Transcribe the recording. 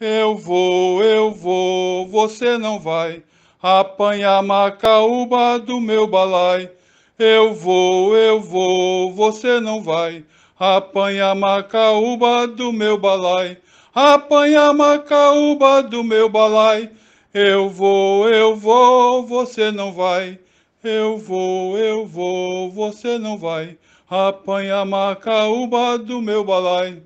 Eu vou, eu vou, você não vai apanhar macaúba do meu balai. Eu vou, eu vou, você não vai apanhar macaúba do meu balai. Apanhar macaúba do meu balai. Eu vou, eu vou, você não vai. Eu vou, eu vou, você não vai apanhar macaúba do meu balai.